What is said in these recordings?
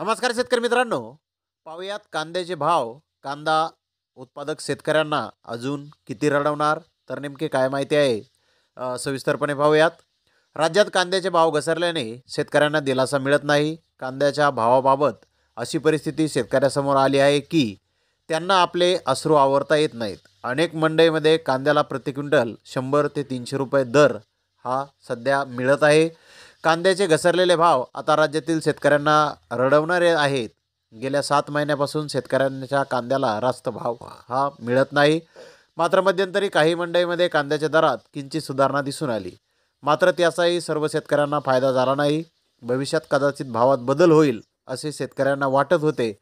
नमस्कार शेतकरी मित्रांनो पाहूयात कांद्याचे भाव कांदा उत्पादक शेतकऱ्यांना अजून किती रडवणार तर नेमके काय माहिती आहे सविस्तरपणे पाहूयात राज्यात कांद्याचे भाव घसरल्याने शेतकऱ्यांना दिलासा मिळत नाही कांद्याच्या भावाबाबत अशी परिस्थिती शेतकऱ्यासमोर आली आहे की त्यांना आपले अश्रू आवरता येत नाहीत अनेक मंडईमध्ये कांद्याला प्रति क्विंटल शंभर ते तीनशे रुपये दर हा सध्या मिळत आहे कांद्याचे घसरलेले भाव आता राज्यातील शेतकऱ्यांना रडवणारे आहेत गेल्या सात महिन्यापासून शेतकऱ्यांच्या कांद्याला रास्त भाव हा मिळत नाही मात्र मध्यंतरी काही मंडईमध्ये कांद्याच्या दरात किंचित सुधारणा दिसून आली मात्र त्याचाही सर्व शेतकऱ्यांना फायदा झाला नाही भविष्यात कदाचित भावात बदल होईल असे शेतकऱ्यांना वाटत होते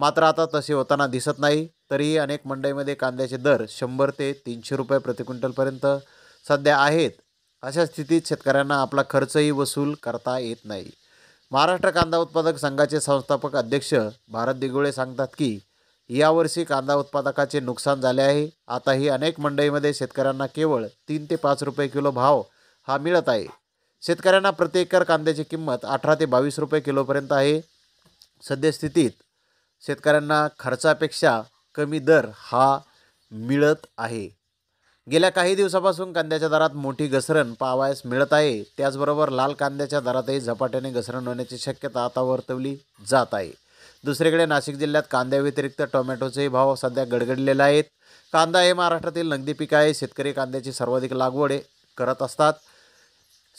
मात्र आता तसे होताना दिसत नाही तरीही अनेक मंडईमध्ये कांद्याचे दर शंभर ते तीनशे रुपये प्रति सध्या आहेत अशा स्थितीत शेतकऱ्यांना आपला खर्चही वसूल करता येत नाही महाराष्ट्र कांदा उत्पादक संघाचे संस्थापक अध्यक्ष भारत दिगुळे सांगतात की यावर्षी कांदा उत्पादकाचे नुकसान झाले आहे आताही अनेक मंडईमध्ये शेतकऱ्यांना केवळ तीन ते पाच रुपये किलो भाव हा मिळत आहे शेतकऱ्यांना प्रति कांद्याची किंमत अठरा ते बावीस रुपये किलोपर्यंत आहे सद्यस्थितीत शेतकऱ्यांना खर्चापेक्षा कमी दर हा मिळत आहे गेल्या काही दिवसापासून कांद्याच्या दरात मोठी घसरण पावायस मिळत आहे त्याचबरोबर लाल कांद्याच्या दरातही झपाट्याने घसरण होण्याची शक्यता आता वर्तवली जात आहे दुसरीकडे नाशिक जिल्ह्यात कांद्याव्यतिरिक्त टोमॅटोचेही भाव सध्या गडगडलेले आहेत कांदा हे महाराष्ट्रातील नगदी पीक आहे शेतकरी कांद्याची सर्वाधिक लागवड करत असतात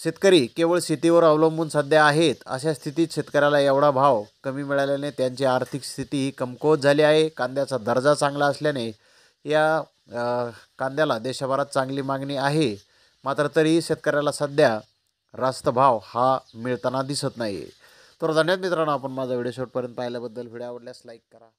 शेतकरी केवळ शेतीवर अवलंबून सध्या आहेत अशा स्थितीत शेतकऱ्याला एवढा भाव कमी मिळाल्याने त्यांची आर्थिक स्थिती ही कमकुवत झाली आहे कांद्याचा दर्जा चांगला असल्याने या कांद्याला देशभरात चांगली मागणी आहे मात्र तरी शेतकऱ्याला सध्या रास्त भाव हा मिळताना दिसत नाही तर धन्यवाद मित्रांनो आपण माझा व्हिडिओ शेवटपर्यंत पाहिल्याबद्दल व्हिडिओ आवडल्यास लाईक करा